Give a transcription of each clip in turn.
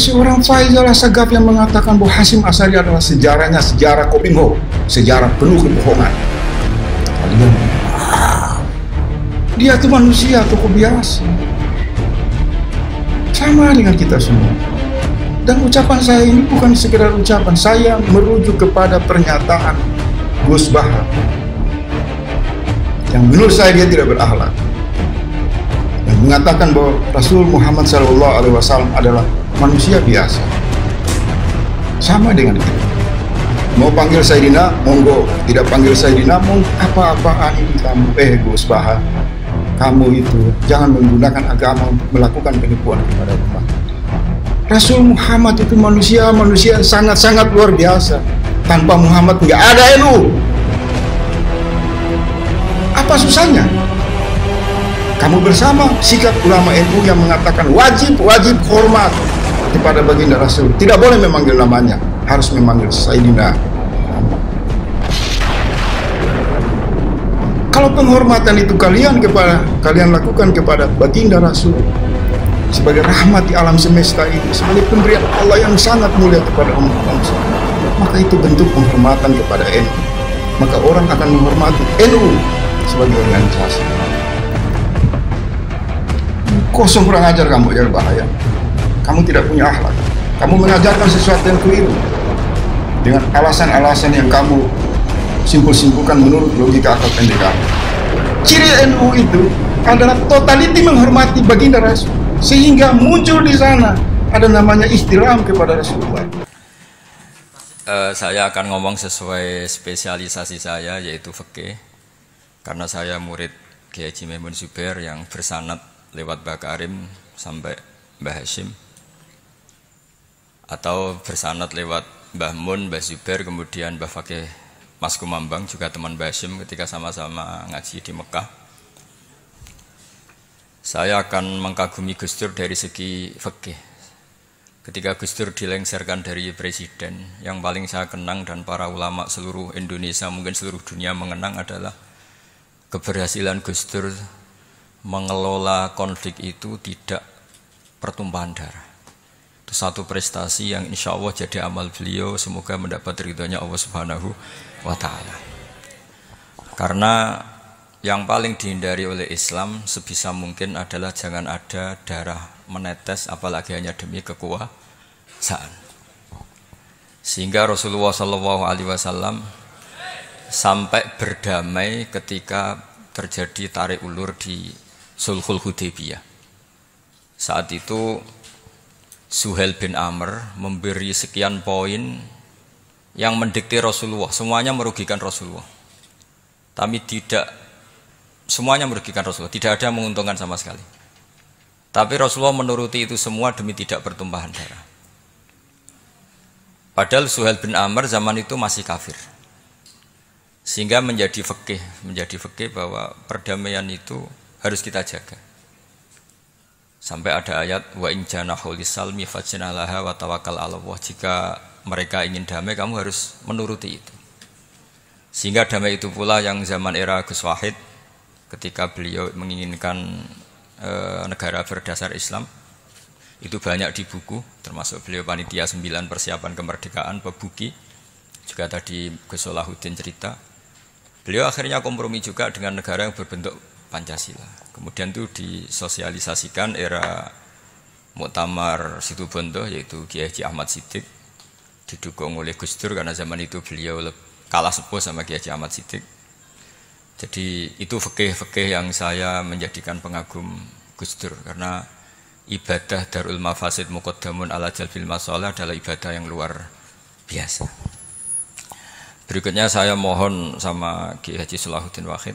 seorang Faizal Asagaf yang mengatakan bahwa Hasim Asari adalah sejarahnya sejarah Kominho, sejarah penuh kebohongan. Kalian, dia tuh manusia, tokoh biasa. Sama dengan kita semua. Dan ucapan saya ini bukan sekedar ucapan, saya merujuk kepada pernyataan Gus Bahar. Yang menurut saya dia tidak berakhlak mengatakan bahwa Rasul Muhammad SAW adalah manusia biasa. Sama dengan itu. Mau panggil Sayyidina, monggo. Tidak panggil Sayyidina, mong apa-apaan ini kamu. Eh, Gus Baha, kamu itu jangan menggunakan agama melakukan penipuan kepada umat. Rasul Muhammad itu manusia, manusia sangat-sangat luar biasa. Tanpa Muhammad nggak ada NU. Apa susahnya? Kamu bersama sikap ulama NU yang mengatakan wajib, wajib hormat, kepada baginda Rasul tidak boleh memanggil namanya harus memanggil Sayyidina kalau penghormatan itu kalian kepada kalian lakukan kepada baginda Rasul sebagai rahmat di alam semesta ini sebagai pemberian Allah yang sangat mulia kepada umat manusia maka itu bentuk penghormatan kepada NU maka orang akan menghormati NU sebagai organisasi kosong kurang ajar kamu ya bahaya kamu tidak punya akhlak. Kamu mengajarkan sesuatu yang keliru dengan alasan-alasan yang kamu simpul-simpulkan menurut logika akal pendek kamu. Ciri NU itu adalah totaliti menghormati baginda Rasul sehingga muncul di sana ada namanya istilah kepada Rasulullah. Uh, saya akan ngomong sesuai spesialisasi saya yaitu fikih karena saya murid Kiai Haji Maimun yang bersanat lewat Bakarim sampai Mbah Hashim atau bersanat lewat Mbah Mun, Mbah Zubair, kemudian Mbah Fakih Mas Kumambang juga teman Mbah ketika sama-sama ngaji di Mekah. Saya akan mengkagumi Gus Dur dari segi fikih. Ketika Gus Dur dilengserkan dari presiden, yang paling saya kenang dan para ulama seluruh Indonesia mungkin seluruh dunia mengenang adalah keberhasilan Gus Dur mengelola konflik itu tidak pertumpahan darah. Itu satu prestasi yang insya Allah jadi amal beliau semoga mendapat ridhonya Allah Subhanahu wa taala. Karena yang paling dihindari oleh Islam sebisa mungkin adalah jangan ada darah menetes apalagi hanya demi kekuasaan. Sehingga Rasulullah SAW sampai berdamai ketika terjadi tarik ulur di Sulhul Hudaybiyah. Saat itu Suhel bin Amr memberi sekian poin yang mendikte Rasulullah. Semuanya merugikan Rasulullah. Tapi tidak semuanya merugikan Rasulullah. Tidak ada yang menguntungkan sama sekali. Tapi Rasulullah menuruti itu semua demi tidak bertumpahan darah. Padahal Suhel bin Amr zaman itu masih kafir. Sehingga menjadi fakih, menjadi fakih bahwa perdamaian itu harus kita jaga. Sampai ada ayat wa in janahu lisalmi fajnalaha wa tawakkal Jika mereka ingin damai kamu harus menuruti itu. Sehingga damai itu pula yang zaman era Gus Wahid ketika beliau menginginkan e, negara berdasar Islam itu banyak di buku termasuk beliau panitia 9 persiapan kemerdekaan Pebuki juga tadi Gus Solahuddin cerita beliau akhirnya kompromi juga dengan negara yang berbentuk Pancasila Kemudian itu disosialisasikan era Muktamar Situ Bondo yaitu Kiai Haji Ahmad Sidik didukung oleh Gus Dur karena zaman itu beliau kalah sepuh sama Kiai Haji Ahmad Sidik. Jadi itu fikih-fikih yang saya menjadikan pengagum Gus Dur karena ibadah darul mafasid muqaddamun ala jalbil masalah adalah ibadah yang luar biasa. Berikutnya saya mohon sama Ki Haji Sulahuddin Wahid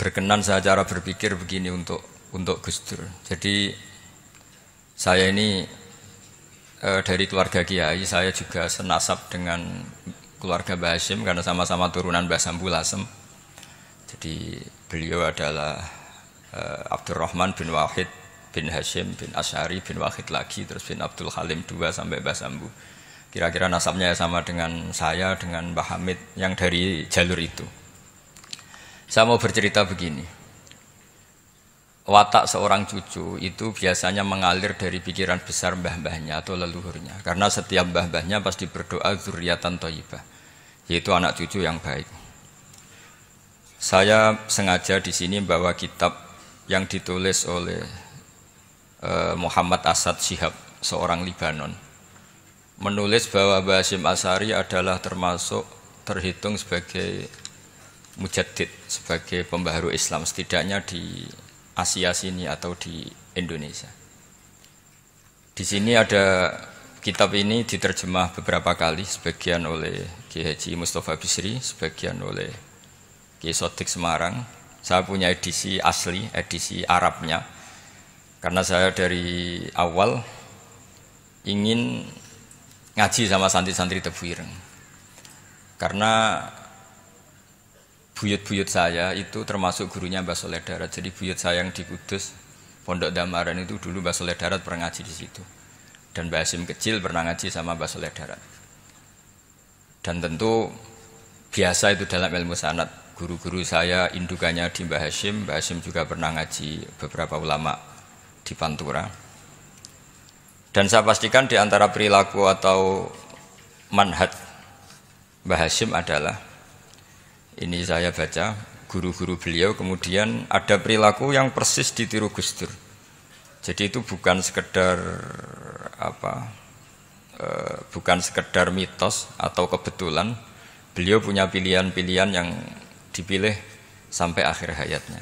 berkenan saya cara berpikir begini untuk untuk Gus Dur. Jadi saya ini e, dari keluarga Kiai, saya juga senasab dengan keluarga Mbah Hashim karena sama-sama turunan Mbah Sambulasem. Jadi beliau adalah e, Abdurrahman bin Wahid bin Hashim bin Asyari bin Wahid lagi terus bin Abdul Halim dua sampai Mbah Sambu. Kira-kira nasabnya sama dengan saya dengan Mbah Hamid yang dari jalur itu. Saya mau bercerita begini. Watak seorang cucu itu biasanya mengalir dari pikiran besar mbah-mbahnya atau leluhurnya. Karena setiap mbah-mbahnya pasti berdoa zuriatan toyibah. Yaitu anak cucu yang baik. Saya sengaja di sini bawa kitab yang ditulis oleh eh, Muhammad Asad Sihab seorang Libanon. Menulis bahwa Basim Asari adalah termasuk terhitung sebagai mujaddid sebagai pembaharu Islam setidaknya di Asia sini atau di Indonesia. Di sini ada kitab ini diterjemah beberapa kali, sebagian oleh G.H.I. Haji Mustafa Bisri, sebagian oleh G. Sotik Semarang. Saya punya edisi asli, edisi Arabnya. Karena saya dari awal ingin ngaji sama santri-santri Tebuireng. Karena buyut-buyut saya itu termasuk gurunya Mbah Soleh Darat. Jadi buyut saya yang di Kudus, Pondok Damaran itu dulu Mbah Soleh Darat pernah ngaji di situ. Dan Mbah Asim kecil pernah ngaji sama Mbah Soleh Darat. Dan tentu biasa itu dalam ilmu sanat. Guru-guru saya indukannya di Mbah Hashim, Mbah Hashim juga pernah ngaji beberapa ulama di Pantura. Dan saya pastikan di antara perilaku atau manhat Mbah Hashim adalah ini saya baca guru-guru beliau kemudian ada perilaku yang persis ditiru Gus Dur. Jadi itu bukan sekedar apa e, bukan sekedar mitos atau kebetulan beliau punya pilihan-pilihan yang dipilih sampai akhir hayatnya.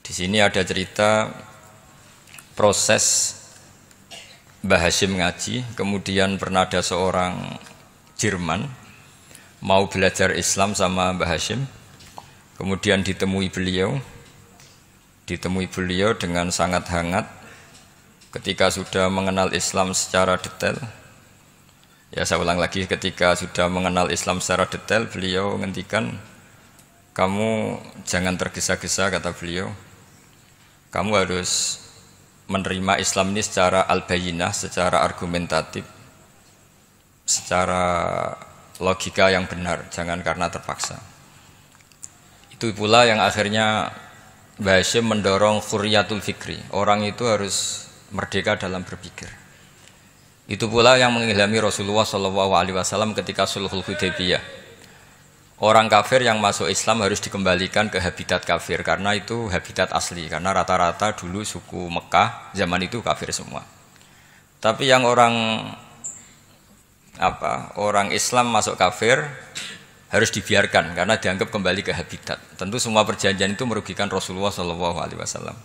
Di sini ada cerita proses Mbah Hashim ngaji, kemudian pernah ada seorang Jerman mau belajar Islam sama Mbah Hashim kemudian ditemui beliau ditemui beliau dengan sangat hangat ketika sudah mengenal Islam secara detail ya saya ulang lagi ketika sudah mengenal Islam secara detail beliau menghentikan kamu jangan tergesa-gesa kata beliau kamu harus menerima Islam ini secara al secara argumentatif secara logika yang benar, jangan karena terpaksa. Itu pula yang akhirnya Bahasyim mendorong khuryatul fikri. Orang itu harus merdeka dalam berpikir. Itu pula yang mengilhami Rasulullah Shallallahu Alaihi Wasallam ketika Sulhul Hudaybiyah. Orang kafir yang masuk Islam harus dikembalikan ke habitat kafir karena itu habitat asli karena rata-rata dulu suku Mekah zaman itu kafir semua. Tapi yang orang apa orang Islam masuk kafir harus dibiarkan karena dianggap kembali ke habitat. Tentu semua perjanjian itu merugikan Rasulullah Shallallahu Alaihi Wasallam.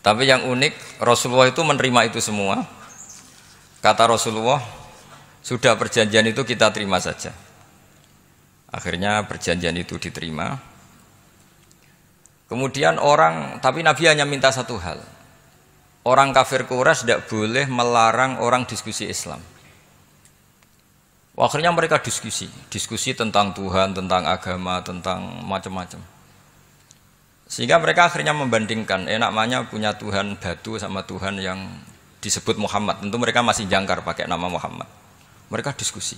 Tapi yang unik Rasulullah itu menerima itu semua. Kata Rasulullah sudah perjanjian itu kita terima saja. Akhirnya perjanjian itu diterima. Kemudian orang tapi Nabi hanya minta satu hal. Orang kafir Quraisy tidak boleh melarang orang diskusi Islam. Akhirnya mereka diskusi, diskusi tentang Tuhan, tentang agama, tentang macam-macam. Sehingga mereka akhirnya membandingkan, enak eh, mana punya Tuhan batu sama Tuhan yang disebut Muhammad. Tentu mereka masih jangkar pakai nama Muhammad. Mereka diskusi.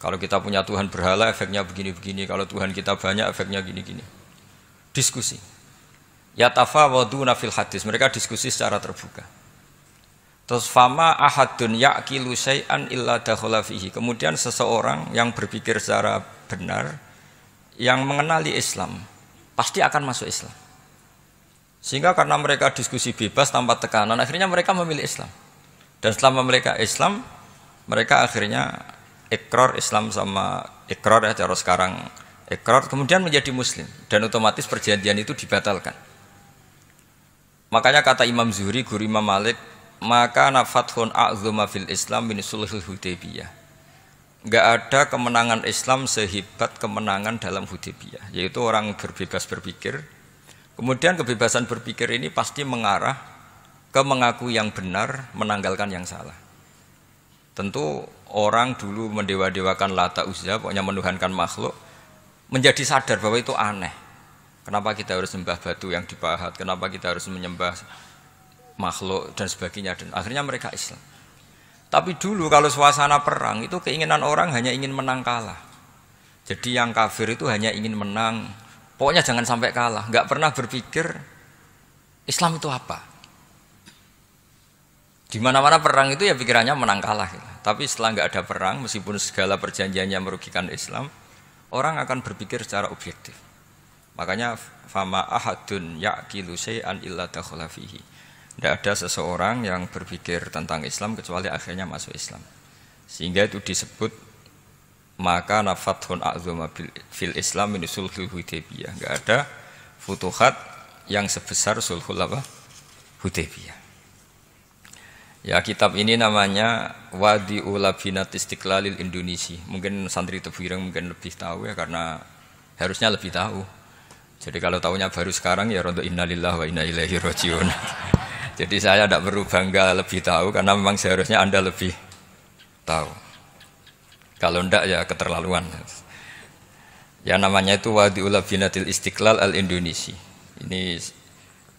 Kalau kita punya Tuhan berhala efeknya begini-begini, kalau Tuhan kita banyak efeknya gini-gini. Diskusi. Ya wadu nafil hadis, mereka diskusi secara terbuka. Terus fama ahadun ya'kilu syai'an illa dakhala fihi. Kemudian seseorang yang berpikir secara benar yang mengenali Islam pasti akan masuk Islam. Sehingga karena mereka diskusi bebas tanpa tekanan akhirnya mereka memilih Islam. Dan selama mereka Islam, mereka akhirnya ikrar Islam sama ikrar ya cara sekarang ikrar kemudian menjadi muslim dan otomatis perjanjian itu dibatalkan. Makanya kata Imam Zuhri, guru Imam Malik, maka nafathun a'zuma fil Islam min sulhul Hudaybiyah. Gak ada kemenangan Islam sehebat kemenangan dalam Hudaybiyah, yaitu orang berbebas berpikir. Kemudian kebebasan berpikir ini pasti mengarah ke mengaku yang benar, menanggalkan yang salah. Tentu orang dulu mendewa-dewakan lata uzza, pokoknya menuhankan makhluk, menjadi sadar bahwa itu aneh. Kenapa kita harus menyembah batu yang dipahat? Kenapa kita harus menyembah makhluk dan sebagainya dan akhirnya mereka Islam. Tapi dulu kalau suasana perang itu keinginan orang hanya ingin menang kalah. Jadi yang kafir itu hanya ingin menang. Pokoknya jangan sampai kalah. Nggak pernah berpikir Islam itu apa. Di mana-mana perang itu ya pikirannya menang kalah. Gitu. Tapi setelah nggak ada perang, meskipun segala perjanjiannya merugikan Islam, orang akan berpikir secara objektif. Makanya fama ahadun ya'kilu say'an illa dakhala tidak ada seseorang yang berpikir tentang Islam kecuali akhirnya masuk Islam. Sehingga itu disebut maka nafathun a'zuma fil Islam min sulhul Hudaybiyah. tidak ada futuhat yang sebesar sulhul apa? Hudaybiyah. Ya kitab ini namanya Wadi Ulabinat Istiqlalil Indonesia. Mungkin santri Tebuireng mungkin lebih tahu ya karena harusnya lebih tahu. Jadi kalau tahunya baru sekarang ya rontok innalillah wa inna ilaihi rojiun. Jadi saya tidak perlu bangga lebih tahu karena memang seharusnya Anda lebih tahu. Kalau tidak ya keterlaluan. Ya namanya itu Wadi Binatil Istiqlal Al Indonesia. Ini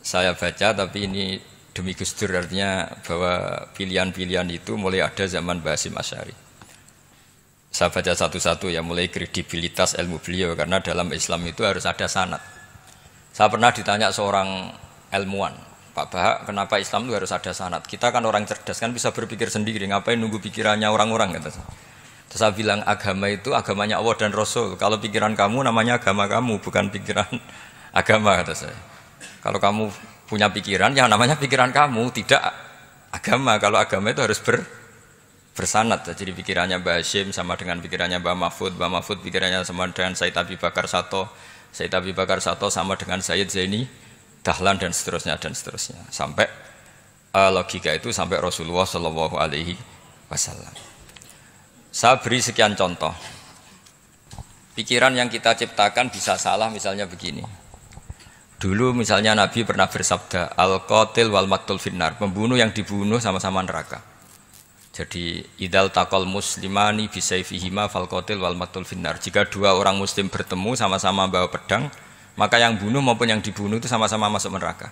saya baca tapi ini demi gestur artinya bahwa pilihan-pilihan itu mulai ada zaman Basim Asyari. Saya baca satu-satu ya mulai kredibilitas ilmu beliau karena dalam Islam itu harus ada sanat. Saya pernah ditanya seorang ilmuwan Pak Bahak, kenapa Islam itu harus ada sanat? Kita kan orang cerdas kan bisa berpikir sendiri, ngapain nunggu pikirannya orang-orang gitu. Terus saya bilang agama itu agamanya Allah dan Rasul. Kalau pikiran kamu namanya agama kamu, bukan pikiran agama kata saya. Kalau kamu punya pikiran, yang namanya pikiran kamu tidak agama. Kalau agama itu harus ber bersanat. Jadi pikirannya Mbak Hashim sama dengan pikirannya Mbak Mahfud, Mbak Mahfud pikirannya sama dengan Said Abi Bakar Sato, Said Abi Bakar Sato sama dengan Said Zaini dahlan dan seterusnya dan seterusnya sampai uh, logika itu sampai Rasulullah Shallallahu Alaihi Wasallam. Saya beri sekian contoh. Pikiran yang kita ciptakan bisa salah misalnya begini. Dulu misalnya Nabi pernah bersabda Al-Qatil wal Maktul Finnar Pembunuh yang dibunuh sama-sama neraka Jadi Idal takol muslimani bisa bisaifihima fal qatil wal Maktul Finnar Jika dua orang muslim bertemu sama-sama bawa pedang maka yang bunuh maupun yang dibunuh itu sama-sama masuk neraka.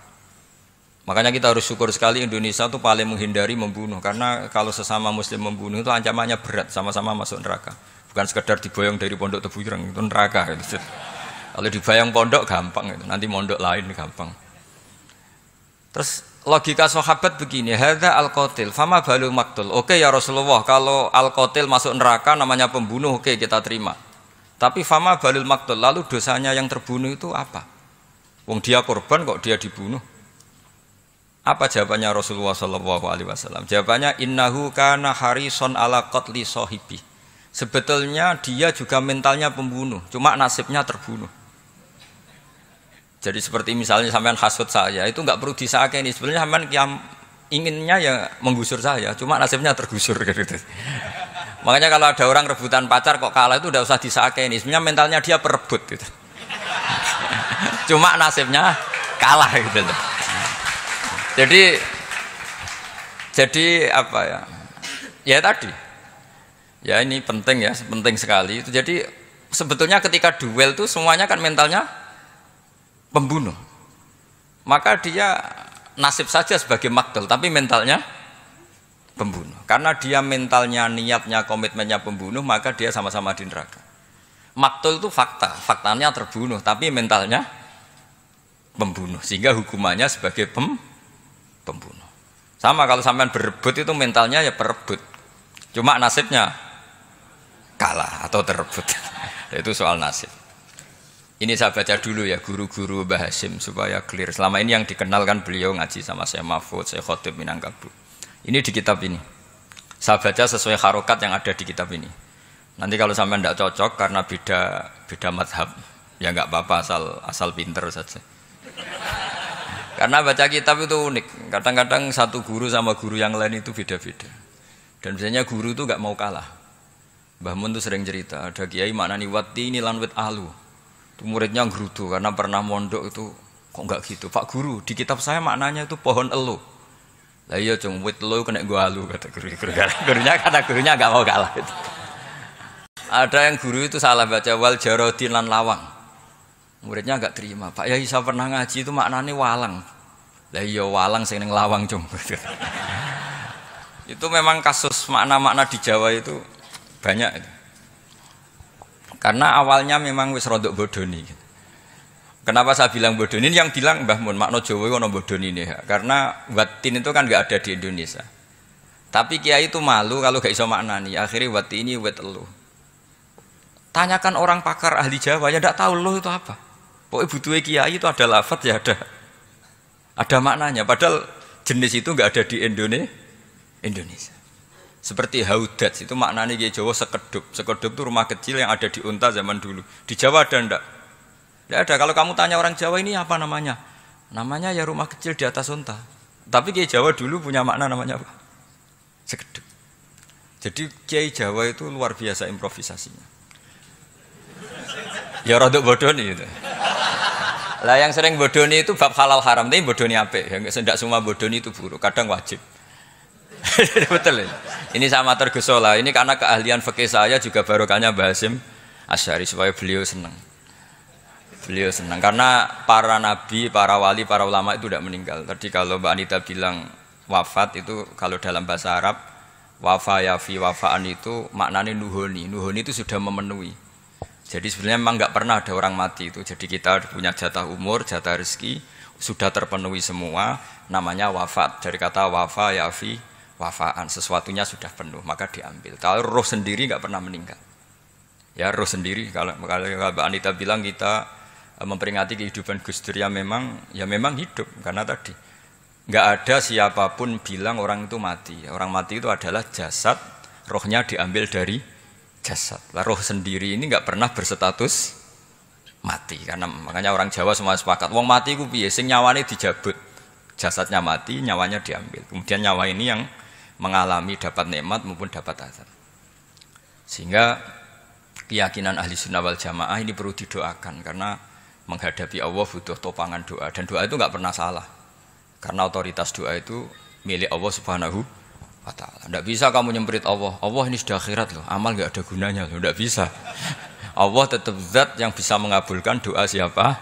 Makanya kita harus syukur sekali Indonesia itu paling menghindari membunuh karena kalau sesama muslim membunuh itu ancamannya berat sama-sama masuk neraka. Bukan sekedar diboyong dari pondok tebuyang itu neraka gitu. Kalau dibayang pondok gampang gitu. Nanti mondok lain gampang. Terus logika sahabat begini, hadza al-qatil, fama balu maktul. Oke ya Rasulullah, kalau al-qatil masuk neraka namanya pembunuh, oke kita terima. Tapi fama balil maktul, lalu dosanya yang terbunuh itu apa? Wong dia korban kok dia dibunuh? Apa jawabannya Rasulullah Shallallahu Alaihi Wasallam? Jawabannya innahu kana harison ala qatli sohibi. Sebetulnya dia juga mentalnya pembunuh, cuma nasibnya terbunuh. Jadi seperti misalnya sampean hasut saya, itu nggak perlu ini. Sebenarnya sampean yang inginnya ya menggusur saya, cuma nasibnya tergusur gitu. Makanya kalau ada orang rebutan pacar kok kalah itu udah usah disakeni. Sebenarnya mentalnya dia perebut gitu. Cuma nasibnya kalah gitu. Jadi jadi apa ya? Ya tadi. Ya ini penting ya, penting sekali. Itu jadi sebetulnya ketika duel tuh semuanya kan mentalnya pembunuh. Maka dia nasib saja sebagai makdal tapi mentalnya pembunuh. Karena dia mentalnya, niatnya, komitmennya pembunuh, maka dia sama-sama di neraka. Maktul itu fakta, faktanya terbunuh, tapi mentalnya pembunuh. Sehingga hukumannya sebagai pem, pembunuh. Sama kalau sampean berebut itu mentalnya ya perebut. Cuma nasibnya kalah atau terebut. itu soal nasib. Ini saya baca dulu ya guru-guru Mbah Hasim supaya clear. Selama ini yang dikenal kan beliau ngaji sama saya Mahfud, saya Khotib Minangkabau. Ini di kitab ini. Saya baca sesuai harokat yang ada di kitab ini. Nanti kalau sampai tidak cocok karena beda beda madhab, ya nggak apa-apa asal asal pinter saja. karena baca kitab itu unik. Kadang-kadang satu guru sama guru yang lain itu beda-beda. Dan biasanya guru itu nggak mau kalah. Mbah Mun tuh sering cerita, ada kiai mana nih wati ini lanwit alu. Itu muridnya gerutu karena pernah mondok itu kok nggak gitu. Pak guru di kitab saya maknanya itu pohon elu. Lah iya cung wit lo kena gua alu kata guru guru. Gurunya kata gurunya gak mau kalah itu. Ada yang guru itu salah baca wal jarodin lan lawang. Muridnya gak terima. Pak Yai bisa pernah ngaji itu maknanya walang. Lah iya walang sing ning lawang cung. itu memang kasus makna-makna di Jawa itu banyak. Karena awalnya memang wis rodok bodoni. Gitu Kenapa saya bilang bodoh ini Yang bilang Mbah Mun makna Jawa bodoh ini ya. Karena watin itu kan gak ada di Indonesia. Tapi kiai itu malu kalau gak iso maknani. Akhirnya watin ini wet lu. Tanyakan orang pakar ahli Jawa ya tidak tahu lu itu apa. Pokoknya butuh kiai itu ada lafat ya ada ada maknanya. Padahal jenis itu gak ada di Indonesia. Indonesia. Seperti haudat itu maknanya kiai Jawa sekedup. Sekedup itu rumah kecil yang ada di unta zaman dulu. Di Jawa ada ndak? Tidak ada. Kalau kamu tanya orang Jawa ini apa namanya? Namanya ya rumah kecil di atas unta. Tapi kiai Jawa dulu punya makna namanya apa? Segeduk. Jadi kiai Jawa itu luar biasa improvisasinya. Ya rodok bodoh nih itu. Lah yang sering bodoni itu bab halal haram, tapi bodoni apa? Yang tidak semua bodoni itu buruk, kadang wajib. Betul ini. Ya? Ini sama tergesola. Ini karena keahlian fakih saya juga barokahnya Basim Asyari supaya beliau senang. Beliau senang karena para nabi, para wali, para ulama itu tidak meninggal. Tadi kalau Mbak Anita bilang wafat itu kalau dalam bahasa Arab wafa yafi wafaan itu maknanya nuhoni. Nuhoni itu sudah memenuhi. Jadi sebenarnya memang nggak pernah ada orang mati itu. Jadi kita punya jatah umur, jatah rezeki sudah terpenuhi semua. Namanya wafat dari kata wafa yafi wafaan sesuatunya sudah penuh maka diambil. Kalau roh sendiri nggak pernah meninggal. Ya roh sendiri kalau kalau Mbak Anita bilang kita Eh, memperingati kehidupan Gus Dur ya memang ya memang hidup karena tadi nggak ada siapapun bilang orang itu mati. Orang mati itu adalah jasad, rohnya diambil dari jasad. Lah roh sendiri ini nggak pernah berstatus mati karena makanya orang Jawa semua sepakat wong mati ku piye sing nyawane dijabut jasadnya mati nyawanya diambil kemudian nyawa ini yang mengalami dapat nikmat maupun dapat azab sehingga keyakinan ahli sunnah wal jamaah ini perlu didoakan karena menghadapi Allah butuh topangan doa dan doa itu nggak pernah salah karena otoritas doa itu milik Allah Subhanahu wa taala. tidak bisa kamu nyemprit Allah. Allah ini sudah akhirat loh. Amal nggak ada gunanya loh. Enggak bisa. Allah tetap zat yang bisa mengabulkan doa siapa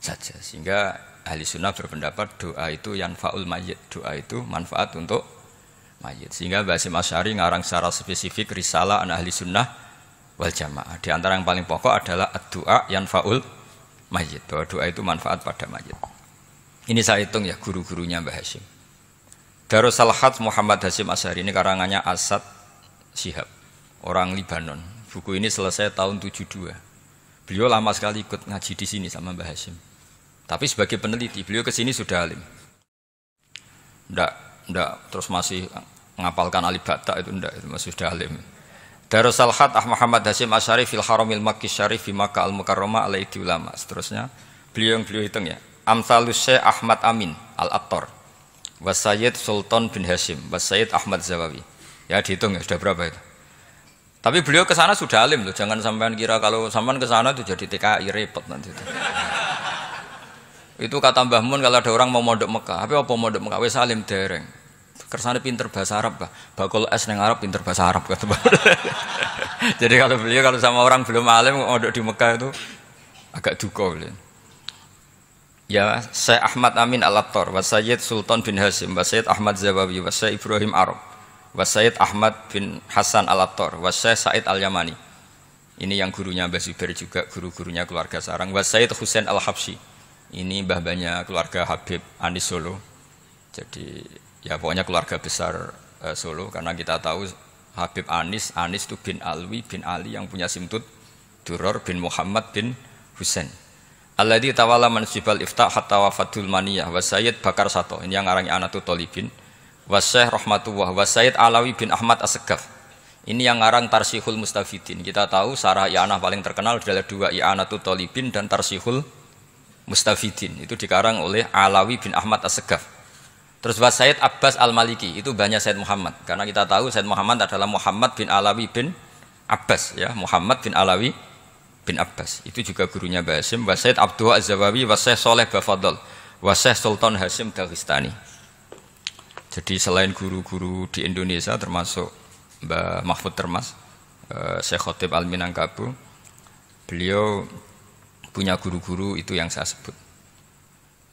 saja. Sehingga ahli sunnah berpendapat doa itu yang faul mayit. Doa itu manfaat untuk mayit. Sehingga Basim Asyari ngarang secara spesifik risalah anak ahli sunnah wal jamaah. Di antara yang paling pokok adalah doa yang faul mayit bahwa doa itu manfaat pada mayit ini saya hitung ya guru-gurunya Mbah Hasyim Darussalhat Muhammad Hasyim Ashari ini karangannya Asad Sihab orang Libanon buku ini selesai tahun 72 beliau lama sekali ikut ngaji di sini sama Mbah Hashim tapi sebagai peneliti beliau ke sini sudah alim ndak ndak terus masih ngapalkan alibata itu ndak itu masih sudah alim Darussal Khat Ah Muhammad Hasyim Asyari fil Haramil Makki Syarif fi Makkah Al Mukarramah ala idi ulama. Seterusnya beliau yang beliau hitung ya. Amsalus Syekh Ahmad Amin Al Attar. Wasayyid Sultan bin Hasyim, Wasayyid Ahmad Zawawi. Ya dihitung ya sudah berapa itu. Tapi beliau ke sana sudah alim loh, jangan sampean kira kalau sampean ke sana itu jadi TKI repot nanti itu. itu kata Mbah Mun kalau ada orang mau mondok Mekah, tapi apa mondok Mekah wis alim dereng. Kersane pinter bahasa Arab Pak Bakul es neng Arab pinter bahasa Arab kata Jadi kalau beliau kalau sama orang belum alim ngodok di Mekah itu agak duka beliau. Ya, saya Ahmad Amin Al-Attar, wa Sayyid Sultan bin Hasim, wa Sayyid Ahmad Zawawi, wa Sayyid Ibrahim Arab, wa Sayyid Ahmad bin Hasan Al-Attar, wa Sayyid Said Al-Yamani. Ini yang gurunya Mbah Zubair juga, guru-gurunya keluarga Sarang, wa Sayyid Husain Al-Habsyi. Ini mbah-mbahnya keluarga Habib Anis Solo. Jadi ya pokoknya keluarga besar eh, Solo karena kita tahu Habib Anis Anis itu bin Alwi bin Ali yang punya simtut Duror bin Muhammad bin Husain Alladhi tawala mansibal iftah hatta wafatul maniyah wa Sayyid Bakar Sato ini yang ngarang anak Tolibin wa Syekh Rahmatullah wa Sayyid Alawi bin Ahmad Asegaf ini yang ngarang Tarsihul Mustafidin. Kita tahu sarah I'anah paling terkenal adalah dua I'anatul Tolibin dan Tarsihul Mustafidin. Itu dikarang oleh Alawi bin Ahmad Asegaf. Terus bahas Said Abbas Al-Maliki, itu banyak Said Muhammad. Karena kita tahu Said Muhammad adalah Muhammad bin Alawi bin Abbas. ya Muhammad bin Alawi bin Abbas. Itu juga gurunya Basim. Bahas Said Abdullah Az-Zawawi, Said Soleh Bafadol, Said Sultan Hasim Dagestani. Jadi selain guru-guru di Indonesia termasuk Mbak Mahfud Termas, Sheikh Syekh Khotib Al-Minangkabu, beliau punya guru-guru itu yang saya sebut.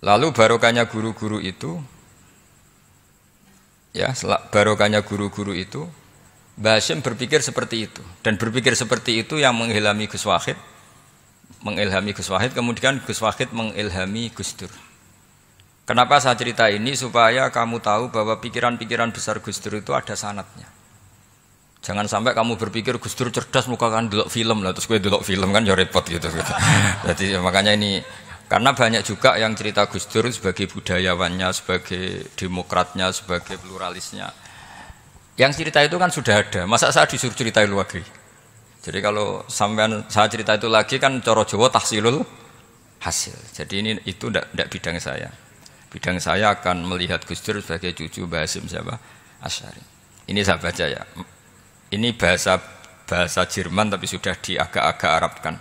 Lalu barokahnya guru-guru itu ya barokahnya guru-guru itu Basim berpikir seperti itu dan berpikir seperti itu yang mengilhami Gus Wahid mengilhami Gus Wahid kemudian Gus Wahid mengilhami Gus Dur kenapa saya cerita ini supaya kamu tahu bahwa pikiran-pikiran besar Gus Dur itu ada sanatnya Jangan sampai kamu berpikir Gus Dur cerdas muka kan delok film lah terus gue delok film kan ya repot gitu. gitu. Jadi makanya ini karena banyak juga yang cerita Gus Dur sebagai budayawannya, sebagai demokratnya, sebagai pluralisnya. Yang cerita itu kan sudah ada. Masa saya disuruh cerita itu lagi? Jadi kalau sampean saya cerita itu lagi kan coro Jawa tahsilul hasil. Jadi ini itu tidak bidang saya. Bidang saya akan melihat Gus Dur sebagai cucu Basim siapa? Asyari. Ini saya baca ya. Ini bahasa bahasa Jerman tapi sudah diagak-agak Arabkan.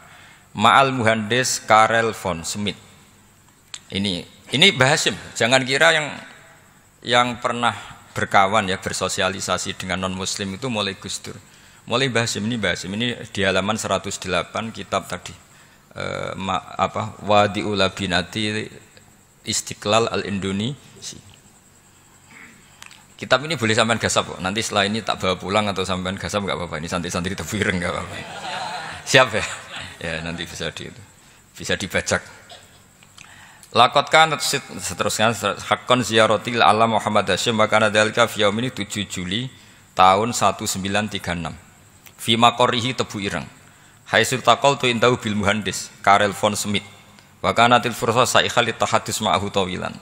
Ma'al Muhandes Karel von Smith. Ini ini Bahasim. Jangan kira yang yang pernah berkawan ya bersosialisasi dengan non muslim itu mulai Gus Dur. Mulai Bahasim ini Bahasim ini di halaman 108 kitab tadi. E, ma, apa Wadi Ulabinati Istiqlal Al Indonesia. Kitab ini boleh sampean gasap kok. Nanti setelah ini tak bawa pulang atau sampean gasap nggak apa-apa. Ini santri-santri tebireng nggak apa-apa. Siap ya? ya nanti bisa di bisa dibajak Lakot seterusnya hakon Ziarotil ala Muhammad Hasyim makana dalika fi ini 7 Juli tahun 1936. Fima korihi tebu ireng. hai takol tu indahu bil muhandis Karel von Smith. Wakana til fursa saikhal tahadis ma'ahu tawilan.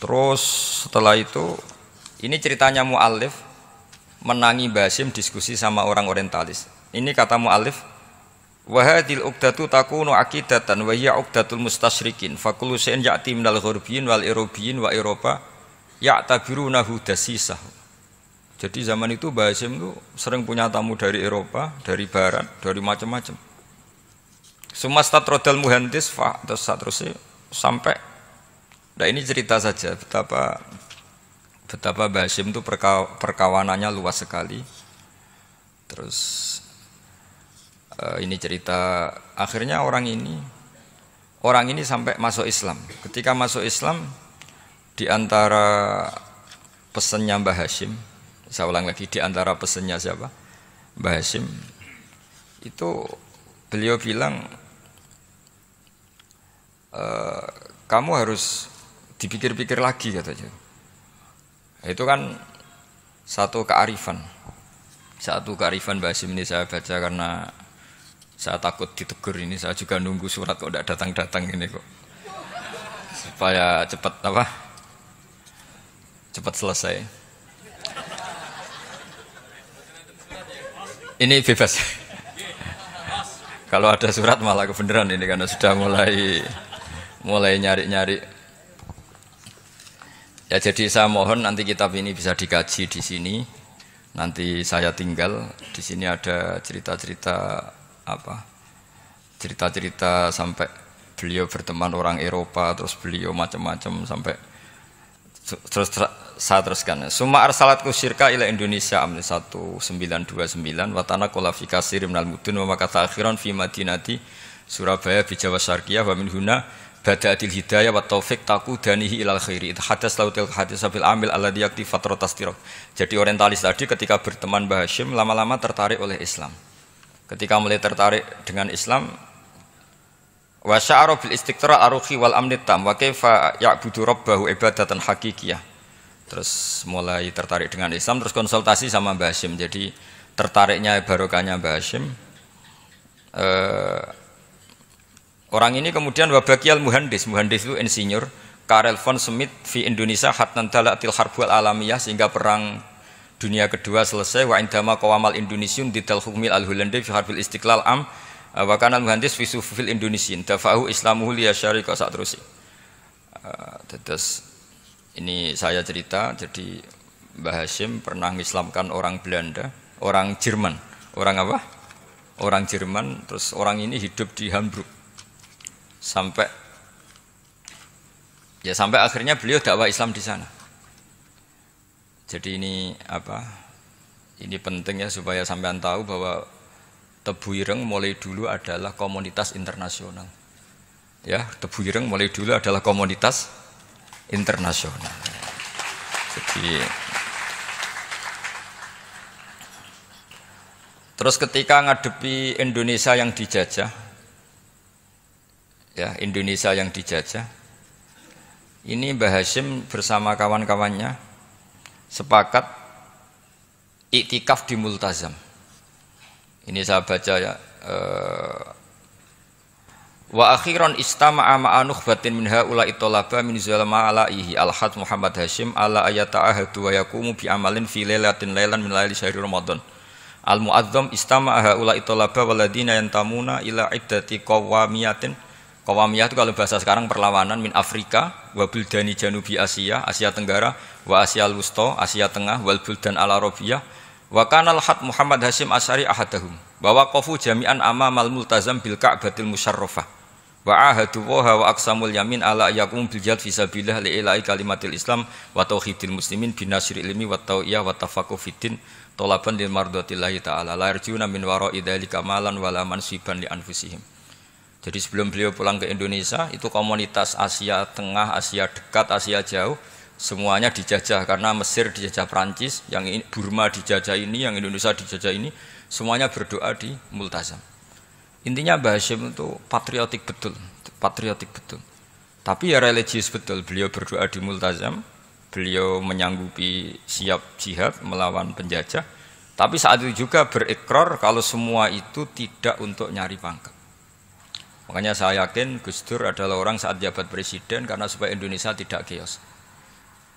Terus setelah itu ini ceritanya Mu'alif menangi Basim diskusi sama orang orientalis. Ini kata Mu'alif Wahadil uqdatu takunu akidatan wa hiya uqdatul mustasyrikin. Fa kullu ya'ti minal gharbiyyin wal irobiyyin wa Eropa ya'tabiruna hudasisah Jadi zaman itu Bahasim itu sering punya tamu dari Eropa, dari Barat, dari macam-macam. Semua statrodal muhandis fa terus terusnya sampai. Nah ini cerita saja betapa betapa Bahasim itu perkawanannya luas sekali. Terus Eh, ini cerita akhirnya orang ini orang ini sampai masuk Islam. Ketika masuk Islam di antara pesennya Mbah Hashim, saya ulang lagi di antara pesennya siapa? Mbah Hashim. Itu beliau bilang e, kamu harus dipikir-pikir lagi katanya. Itu kan satu kearifan satu kearifan Mbah Hasim ini saya baca karena saya takut ditegur ini, saya juga nunggu surat kok tidak datang-datang ini kok. Supaya cepat apa? Cepat selesai. Ini bebas. Kalau ada surat malah kebenaran ini karena sudah mulai mulai nyari-nyari Ya jadi saya mohon nanti kitab ini bisa dikaji di sini. Nanti saya tinggal di sini ada cerita-cerita apa cerita-cerita sampai beliau berteman orang Eropa terus beliau macam-macam sampai terus ter, saya teruskan Suma arsalatku sirka ila Indonesia amni 1929 watana kolafika sirim nal mudun wa maka akhiran fi madinati Surabaya di Jawa Syarqiyah wa min huna badatil hidayah wa taufik taku danihi ilal khairi hadas lautil hadis abil amil ala diyakti fatrotas tirok jadi orientalis tadi ketika berteman Mbah Hashim lama-lama tertarik oleh Islam Ketika mulai tertarik dengan Islam, wa sya'ara bil istiqra aruhi wal amni tam wa kaifa ya'budu rabbahu ibadatan haqiqiyah. Terus mulai tertarik dengan Islam, terus konsultasi sama Mbah Hashim. Jadi tertariknya barokahnya Mbah Hashim. Eh, orang ini kemudian wabakial muhandis, muhandis itu insinyur. Karel von Smith di Indonesia hatnan dalatil harbul alamiyah sehingga perang dunia kedua selesai wa indama qawamal indonesian di dalhumil al hulandi fi harbil istiqlal am eh, wa kana muhandis fi sufil indonesian dafahu islamuhu liya syarika saat terus eh, terus ini saya cerita jadi Mbah Hashim pernah mengislamkan orang Belanda orang Jerman orang apa orang Jerman terus orang ini hidup di Hamburg sampai ya sampai akhirnya beliau dakwah Islam di sana jadi ini apa? Ini penting ya supaya sampean tahu bahwa tebu ireng mulai dulu adalah komunitas internasional. Ya, tebu ireng mulai dulu adalah komunitas internasional. Jadi Terus ketika ngadepi Indonesia yang dijajah, ya Indonesia yang dijajah, ini Mbah Hashim bersama kawan-kawannya sepakat iktikaf di multazam. Ini saya baca ya. Eh, wa akhiran istama'a anuh batin min haula itolaba min zulma alaihi al-had Muhammad Hashim ala ayata ahadu wa yakumu bi amalin fi lelatin lelan min laili syahri Ramadan. Al-mu'azzam istama'a haula itolaba waladina yantamuna ila iddati kawamiyatin Kawamiyah itu kalau bahasa sekarang perlawanan min Afrika, wabil dani Janubi Asia, Asia Tenggara, wa Asia Lusto, Asia Tengah, wal buldan al Arabia, wa kanal Hat Muhammad Hasim Asari ahadahum, bahwa kofu jami'an ama mal multazam bil Ka'batil Musharrofa, wa ahadu wa aksamul yamin ala yakum bil jad Visa sabilillah li ilai kalimatil Islam wa tauhidil muslimin bin nasri ilmi wa tau'iyah wa tafakuh fiddin talaban lil mardatillahi ta'ala la yarjuna min wara'i dzalika wa Walaman mansiban li anfusihim jadi sebelum beliau pulang ke Indonesia, itu komunitas Asia Tengah, Asia Dekat, Asia Jauh, semuanya dijajah karena Mesir dijajah Prancis, yang ini, Burma dijajah ini, yang Indonesia dijajah ini, semuanya berdoa di Multazam. Intinya Mbah Hashim itu patriotik betul, patriotik betul. Tapi ya religius betul, beliau berdoa di Multazam, beliau menyanggupi siap jihad melawan penjajah, tapi saat itu juga berikrar kalau semua itu tidak untuk nyari pangkat. Makanya saya yakin Gus Dur adalah orang saat jabat presiden karena supaya Indonesia tidak chaos.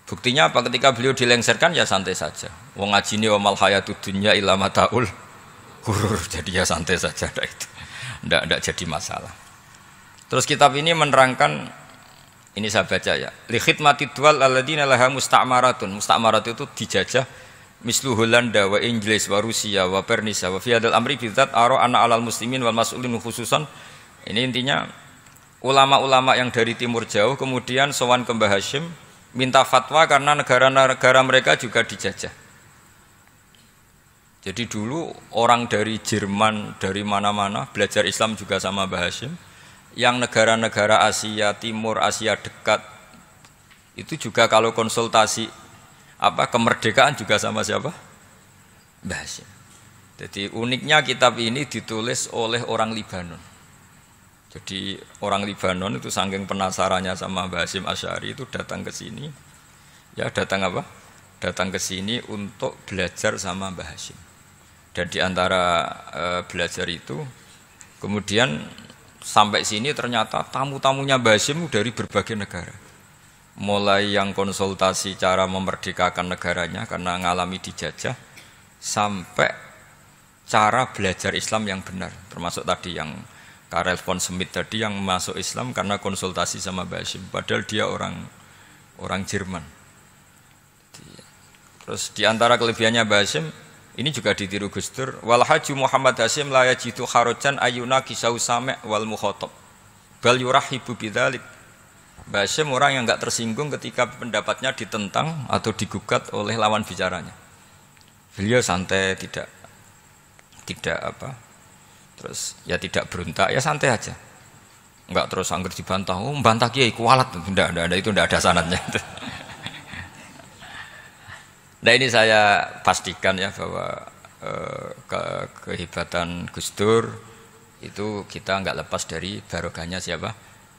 Buktinya apa ketika beliau dilengsarkan ya santai saja. Wong ajini wa mal hayatu dunya ilama taul kurur jadi ya santai saja ada itu. Ndak ndak jadi masalah. Terus kitab ini menerangkan ini saya baca ya. Li khidmati dual alladziina laha musta'maratun. Musta'marat itu dijajah mislu Holanda wa Inggris wa Rusia wa Pernisha wa fi amri bizat ara ana alal muslimin wal mas'ulin khususan ini intinya ulama-ulama yang dari timur jauh kemudian sowan ke Mbah Hashim minta fatwa karena negara-negara mereka juga dijajah. Jadi dulu orang dari Jerman, dari mana-mana belajar Islam juga sama Mbah Hashim. Yang negara-negara Asia Timur, Asia dekat itu juga kalau konsultasi apa kemerdekaan juga sama siapa? Mbah Hashim. Jadi uniknya kitab ini ditulis oleh orang Libanon. Jadi orang Libanon itu saking penasarannya sama Mbah Hasim Asyari itu datang ke sini. Ya datang apa? Datang ke sini untuk belajar sama Mbah Hasim. Dan di antara e, belajar itu kemudian sampai sini ternyata tamu-tamunya Mbah Hasim dari berbagai negara. Mulai yang konsultasi cara memerdekakan negaranya karena ngalami dijajah sampai cara belajar Islam yang benar termasuk tadi yang Karel von Smith tadi yang masuk Islam karena konsultasi sama Basim padahal dia orang orang Jerman terus diantara kelebihannya Basim ini juga ditiru Gus Dur wal haji Muhammad Hasim layak yajitu harucan ayuna kisau same wal muhotob bal ibu bidalik. Basim orang yang nggak tersinggung ketika pendapatnya ditentang atau digugat oleh lawan bicaranya beliau santai tidak tidak apa Terus ya tidak berontak ya santai aja. Enggak terus anggur dibantah, oh bantah kiai kualat, tidak ada ada itu tidak ada sanatnya. nah ini saya pastikan ya bahwa eh, ke kehebatan Gus Dur itu kita nggak lepas dari barokahnya siapa?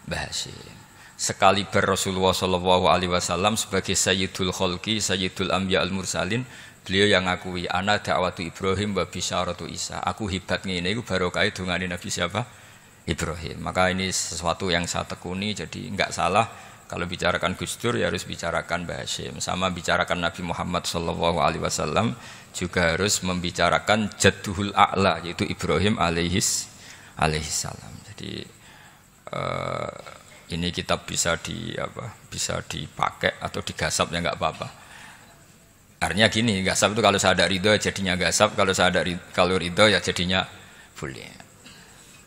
Mbah Hasyim. Sekali ber Rasulullah Shallallahu Alaihi Wasallam sebagai Sayyidul Kholki, Sayyidul ambi al Mursalin, Beliau yang ngakui anak dakwah dakwatu Ibrahim wa bisyaratu Isa. Aku hibat ngene iku barokah dongane Nabi siapa? Ibrahim. Maka ini sesuatu yang saya tekuni jadi enggak salah kalau bicarakan Gus Dur ya harus bicarakan Mbah Hashim. Sama bicarakan Nabi Muhammad Shallallahu alaihi wasallam juga harus membicarakan jaduhul a'la yaitu Ibrahim alaihis salam Jadi uh, ini kitab bisa di apa? Bisa dipakai atau digasap ya enggak apa-apa Artinya gini, gasab itu kalau saya ada ridho ya jadinya gasab, kalau saya ada kalau ridho ya jadinya boleh.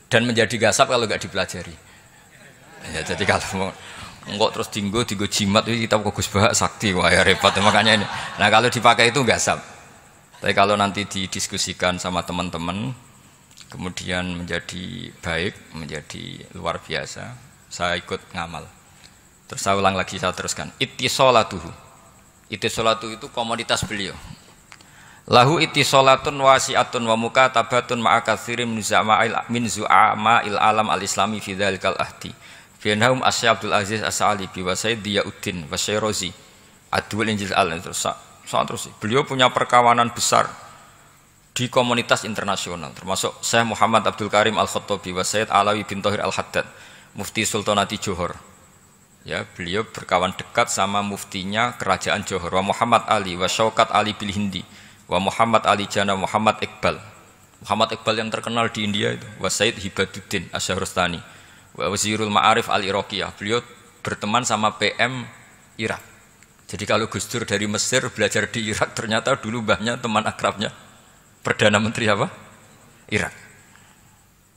Dan menjadi gasab kalau nggak dipelajari. Ya, jadi kalau mau enggak terus tinggo tinggo jimat itu kita fokus bahas sakti wah ya repot makanya ini. Nah kalau dipakai itu gasab. Tapi kalau nanti didiskusikan sama teman-teman, kemudian menjadi baik, menjadi luar biasa, saya ikut ngamal. Terus saya ulang lagi, saya teruskan. tuh Itisolatu itu komoditas beliau. Lahu itisolatun wasiatun wa muka tabatun katsirin min zu'ama'il min zu'ama'il alam al-islami fi dhalikal ahdi. bianhaum asya Abdul Aziz As'ali biwa sayyid diya'uddin wa Syairozi. Adul Injil al terus soal terus. Beliau punya perkawanan besar di komunitas internasional termasuk Syekh Muhammad Abdul Karim Al-Khattabi wa Sayyid Alawi bin Tahir Al-Haddad, Mufti Sultanati Johor ya beliau berkawan dekat sama muftinya kerajaan Johor wa Muhammad Ali wa Syaukat Ali bil Hindi wa Muhammad Ali Jana Muhammad Iqbal Muhammad Iqbal yang terkenal di India itu wa Said Hibaduddin Asyarustani wa Wazirul Ma'arif Ali Iraqiyah beliau berteman sama PM Irak jadi kalau Gus Dur dari Mesir belajar di Irak ternyata dulu banyak teman akrabnya Perdana Menteri apa? Irak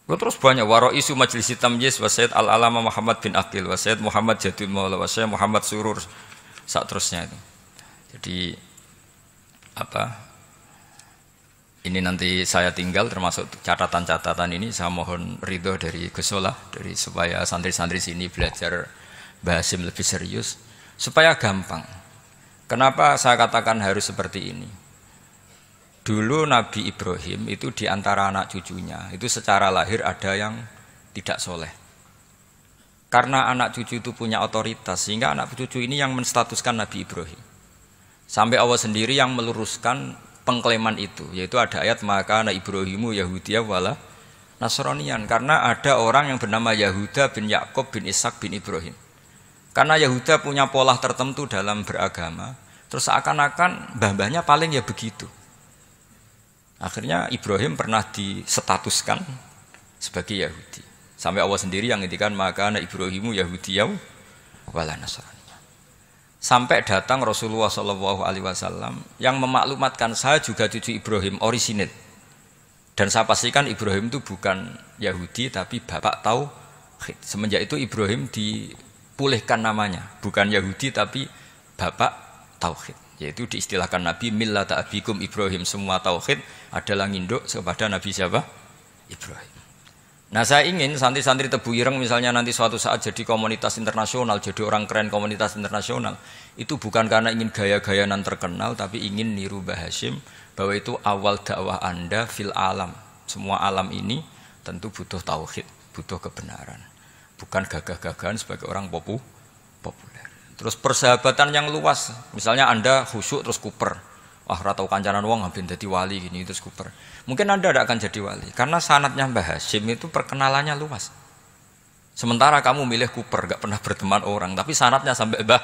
Gue terus banyak waro isu majelis hitam yes wasaid al alama Muhammad bin Akil wasaid Muhammad Jadul Maula wasaid Muhammad Surur saat terusnya itu. Jadi apa ini nanti saya tinggal termasuk catatan-catatan ini saya mohon ridho dari Gusola dari supaya santri-santri sini belajar bahasim lebih serius supaya gampang. Kenapa saya katakan harus seperti ini? Dulu Nabi Ibrahim itu diantara anak cucunya itu secara lahir ada yang tidak soleh. Karena anak cucu itu punya otoritas sehingga anak cucu ini yang menstatuskan Nabi Ibrahim. Sampai Allah sendiri yang meluruskan pengklaiman itu yaitu ada ayat maka anak Ibrahimu Yahudiya wala Nasronian karena ada orang yang bernama Yahuda bin Yakob bin Ishak bin Ibrahim. Karena Yahuda punya pola tertentu dalam beragama, terus seakan-akan mbah paling ya begitu. Akhirnya Ibrahim pernah disetatuskan sebagai Yahudi. Sampai Allah sendiri yang ngintikan maka anak Ibrahimu Yahudi yau wala Nasrani. Sampai datang Rasulullah saw yang memaklumatkan saya juga cucu Ibrahim orisinil. Dan saya pastikan Ibrahim itu bukan Yahudi tapi bapak tahu Semenjak itu Ibrahim dipulihkan namanya, bukan Yahudi tapi bapak tauhid. Yaitu diistilahkan Nabi Milla ta'abikum Ibrahim semua tauhid adalah nginduk kepada Nabi siapa? Ibrahim. Nah saya ingin santri-santri tebu ireng misalnya nanti suatu saat jadi komunitas internasional, jadi orang keren komunitas internasional. Itu bukan karena ingin gaya-gayanan terkenal, tapi ingin niru Bahasim bahwa itu awal dakwah anda fil alam. Semua alam ini tentu butuh tauhid, butuh kebenaran. Bukan gagah-gagahan sebagai orang popu, populer. Terus persahabatan yang luas, misalnya Anda khusyuk terus kuper. Wah, ratau kancanan wong hampir jadi wali gini terus kuper. Mungkin Anda tidak akan jadi wali karena sanatnya Mbah Hashim itu perkenalannya luas. Sementara kamu milih kuper, gak pernah berteman orang, tapi sanatnya sampai Mbah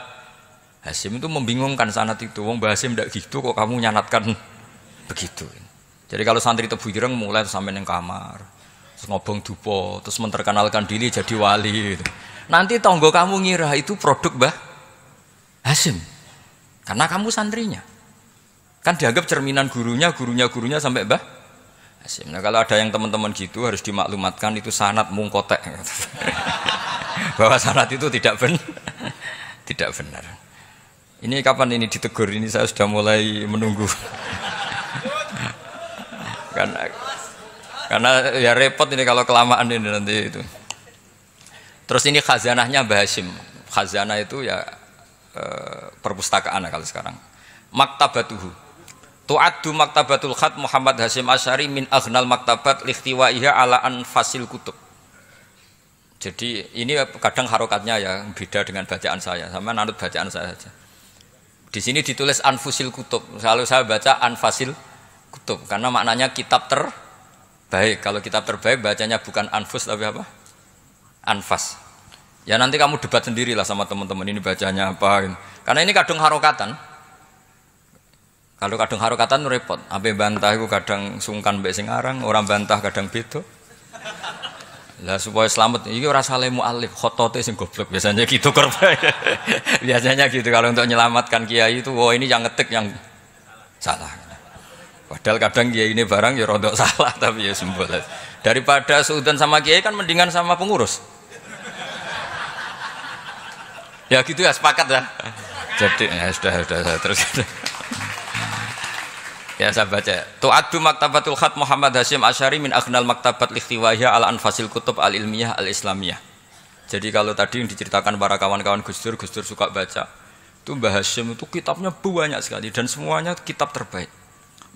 Hashim itu membingungkan sanat itu. Wong Mbah Hashim tidak gitu kok kamu nyanatkan begitu. Jadi kalau santri tebu ireng mulai sampai neng kamar, terus ngobong dupo, terus menterkenalkan diri jadi wali. Gitu. Nanti tonggo kamu ngira itu produk Mbah Hasim. Karena kamu santrinya. Kan dianggap cerminan gurunya, gurunya, gurunya sampai bah. Hasim. Nah, kalau ada yang teman-teman gitu harus dimaklumatkan itu sanat mungkotek. Bahwa sanat itu tidak benar. tidak benar. Ini kapan ini ditegur? Ini saya sudah mulai menunggu. karena karena ya repot ini kalau kelamaan ini nanti itu. Terus ini khazanahnya Mbah Hasim. Khazanah itu ya Eh, perpustakaan kali kalau sekarang. Maktabatuhu. Tu'addu maktabatul khat Muhammad Hasyim Asyari min aghnal maktabat lihtiwaiha ala anfasil kutub. Jadi ini kadang harokatnya ya beda dengan bacaan saya. Sama nanut bacaan saya saja. Di sini ditulis anfusil kutub. Selalu saya baca anfasil kutub karena maknanya kitab terbaik. Kalau kitab terbaik bacanya bukan anfus tapi apa? Anfas. Ya nanti kamu debat sendiri lah sama teman-teman ini bacanya apa. ini. Gitu. Karena ini kadung harokatan. Kalau kadung harokatan repot. Apa bantah itu kadang sungkan mbek singarang. orang bantah kadang beda. Lah supaya selamat ini rasa lemu alif. khotote sing goblok biasanya gitu korban. biasanya gitu kalau untuk menyelamatkan kiai itu wah oh, ini yang ngetik yang salah. Padahal kadang kiai ini barang ya rontok salah tapi ya sembuh. Daripada sultan sama kiai kan mendingan sama pengurus ya gitu ya sepakat ya jadi ya sudah sudah, sudah terus ya saya baca adu maktabatul khat Muhammad Hasyim Asyari min akhnal maktabat likhtiwahya al anfasil kutub al ilmiyah al islamiyah jadi kalau tadi yang diceritakan para kawan-kawan Gus Dur, suka baca itu Mbah Hasyim itu kitabnya banyak sekali dan semuanya kitab terbaik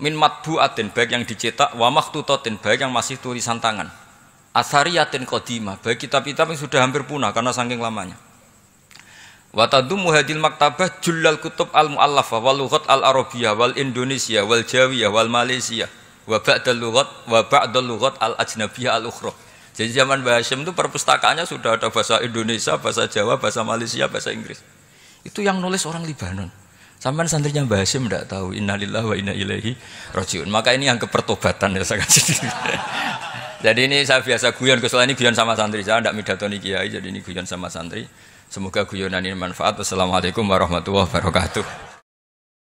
min matbu'atin baik yang dicetak wa makhtutatin baik yang masih tulisan tangan asariyatin kodima baik kitab-kitab yang sudah hampir punah karena saking lamanya Wa tadummu hadil maktabah jullal kutub al mu'allafa wal lughat al arabiyah wal indonesia wal jawiyah wal malaysia wa ba'dal lughat wa ba'dal lughat al ajnabiyah al ukhra. Jadi zaman Mbah itu perpustakaannya sudah ada bahasa Indonesia, bahasa Jawa, bahasa Malaysia, bahasa Inggris. Itu yang nulis orang Libanon. Sampai santrinya Mbah Hashim tidak tahu Innalillah wa inna ilaihi rojiun Maka ini yang kepertobatan ya saya kasih Jadi ini saya biasa guyon Kesalahan ini guyon sama santri Saya tidak midatoni kiai Jadi ini guyon sama santri Semoga guyonan ini manfaat. Wassalamualaikum warahmatullahi wabarakatuh.